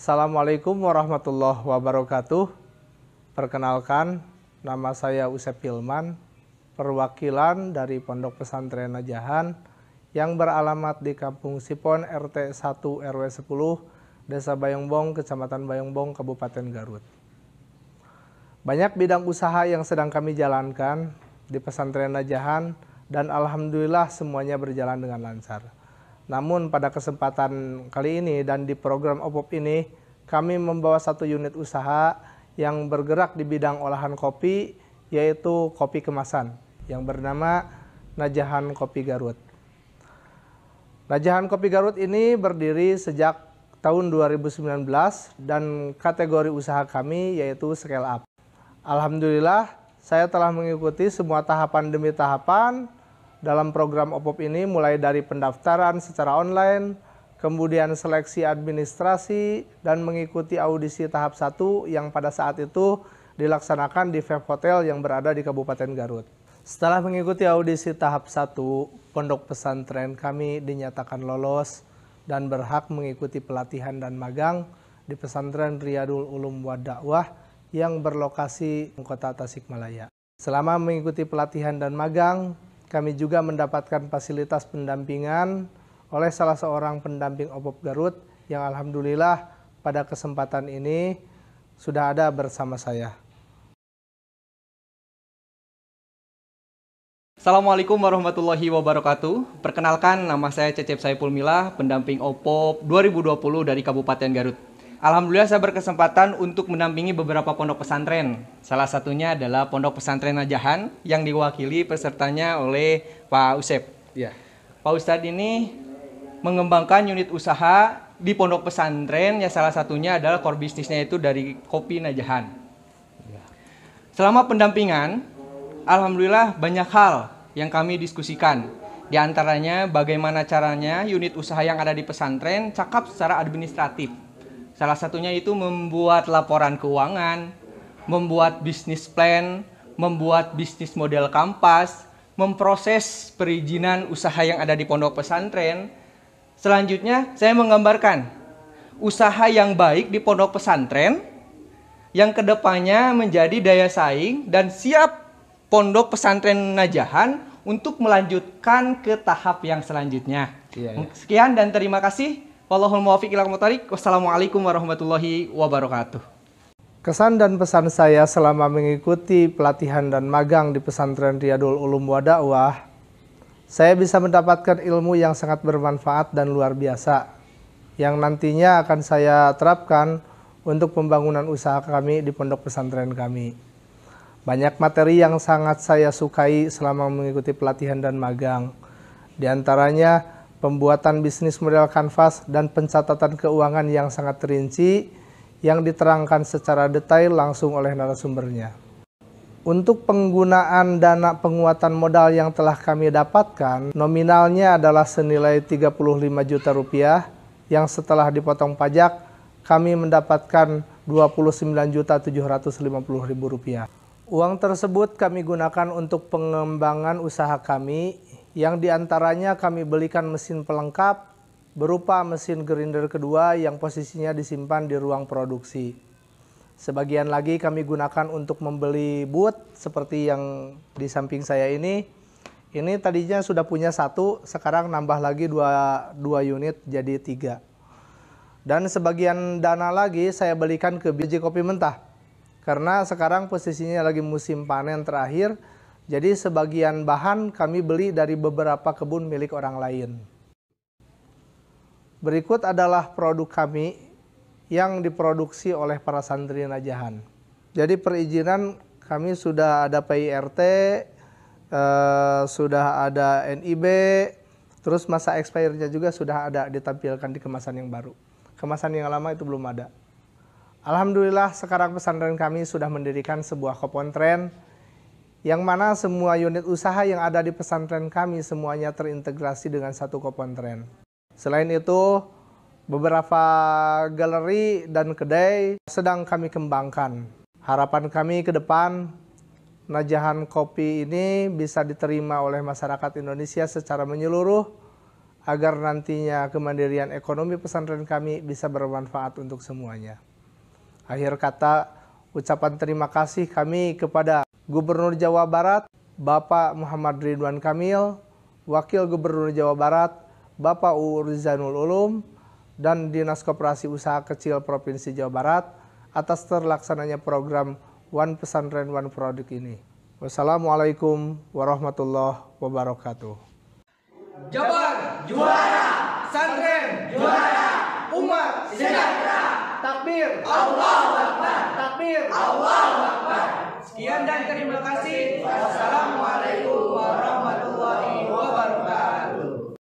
Assalamualaikum warahmatullahi wabarakatuh. Perkenalkan, nama saya Usep Hilman, perwakilan dari Pondok Pesantren Najahan yang beralamat di Kampung Sipon RT 1 RW 10, Desa Bayongbong, Kecamatan Bayongbong, Kabupaten Garut. Banyak bidang usaha yang sedang kami jalankan di Pesantren Najahan dan alhamdulillah semuanya berjalan dengan lancar namun pada kesempatan kali ini dan di program OPOP ini kami membawa satu unit usaha yang bergerak di bidang olahan kopi yaitu kopi kemasan yang bernama Najahan Kopi Garut. Najahan Kopi Garut ini berdiri sejak tahun 2019 dan kategori usaha kami yaitu scale up. Alhamdulillah saya telah mengikuti semua tahapan demi tahapan dalam program OPOP ini mulai dari pendaftaran secara online, kemudian seleksi administrasi, dan mengikuti audisi tahap 1 yang pada saat itu dilaksanakan di Feb Hotel yang berada di Kabupaten Garut. Setelah mengikuti audisi tahap 1, pondok pesantren kami dinyatakan lolos dan berhak mengikuti pelatihan dan magang di pesantren Riyadul Ulum Wadawah yang berlokasi di kota Tasikmalaya. Selama mengikuti pelatihan dan magang, kami juga mendapatkan fasilitas pendampingan oleh salah seorang pendamping OPOP Garut yang alhamdulillah pada kesempatan ini sudah ada bersama saya. Assalamualaikum warahmatullahi wabarakatuh. Perkenalkan nama saya Cecep Saipul Mila, pendamping OPOP 2020 dari Kabupaten Garut. Alhamdulillah saya berkesempatan untuk mendampingi beberapa pondok pesantren. Salah satunya adalah Pondok Pesantren Najahan yang diwakili pesertanya oleh Pak Usep. Ya. Pak Ustadz ini mengembangkan unit usaha di pondok pesantren yang salah satunya adalah core bisnisnya itu dari kopi Najahan. Ya. Selama pendampingan, alhamdulillah banyak hal yang kami diskusikan. Di antaranya bagaimana caranya unit usaha yang ada di pesantren cakap secara administratif Salah satunya itu membuat laporan keuangan, membuat bisnis plan, membuat bisnis model kampas, memproses perizinan usaha yang ada di pondok pesantren. Selanjutnya, saya menggambarkan usaha yang baik di pondok pesantren yang kedepannya menjadi daya saing dan siap pondok pesantren Najahan untuk melanjutkan ke tahap yang selanjutnya. Iya, iya. Sekian dan terima kasih. Wallahul muwafiq ila Wassalamualaikum warahmatullahi wabarakatuh. Kesan dan pesan saya selama mengikuti pelatihan dan magang di pesantren Riyadul Ulum wa Dakwah, saya bisa mendapatkan ilmu yang sangat bermanfaat dan luar biasa yang nantinya akan saya terapkan untuk pembangunan usaha kami di pondok pesantren kami. Banyak materi yang sangat saya sukai selama mengikuti pelatihan dan magang. Di antaranya pembuatan bisnis model kanvas dan pencatatan keuangan yang sangat terinci yang diterangkan secara detail langsung oleh narasumbernya. Untuk penggunaan dana penguatan modal yang telah kami dapatkan, nominalnya adalah senilai 35 juta rupiah yang setelah dipotong pajak kami mendapatkan 29.750.000 rupiah. Uang tersebut kami gunakan untuk pengembangan usaha kami yang diantaranya kami belikan mesin pelengkap berupa mesin grinder kedua yang posisinya disimpan di ruang produksi. Sebagian lagi kami gunakan untuk membeli boot seperti yang di samping saya ini. Ini tadinya sudah punya satu, sekarang nambah lagi dua, dua unit jadi tiga. Dan sebagian dana lagi saya belikan ke biji kopi mentah. Karena sekarang posisinya lagi musim panen terakhir, jadi sebagian bahan kami beli dari beberapa kebun milik orang lain. Berikut adalah produk kami yang diproduksi oleh para santri Najahan. Jadi perizinan kami sudah ada PIRT, eh, sudah ada NIB, terus masa expirednya juga sudah ada ditampilkan di kemasan yang baru. Kemasan yang lama itu belum ada. Alhamdulillah sekarang pesantren kami sudah mendirikan sebuah kopontren yang mana semua unit usaha yang ada di pesantren kami semuanya terintegrasi dengan satu kopantren. Selain itu, beberapa galeri dan kedai sedang kami kembangkan. Harapan kami ke depan, najahan kopi ini bisa diterima oleh masyarakat Indonesia secara menyeluruh agar nantinya kemandirian ekonomi pesantren kami bisa bermanfaat untuk semuanya. Akhir kata, ucapan terima kasih kami kepada Gubernur Jawa Barat Bapak Muhammad Ridwan Kamil, Wakil Gubernur Jawa Barat Bapak Uur Zanul Ulum, dan Dinas Koperasi Usaha Kecil Provinsi Jawa Barat atas terlaksananya program One Pesantren One Product ini. Wassalamualaikum warahmatullahi wabarakatuh. Jabar juara, santren juara, umat sejahtera. Takbir Allah Akbar. Takbir Akbar. Sekian dan terima kasih. Wassalamualaikum.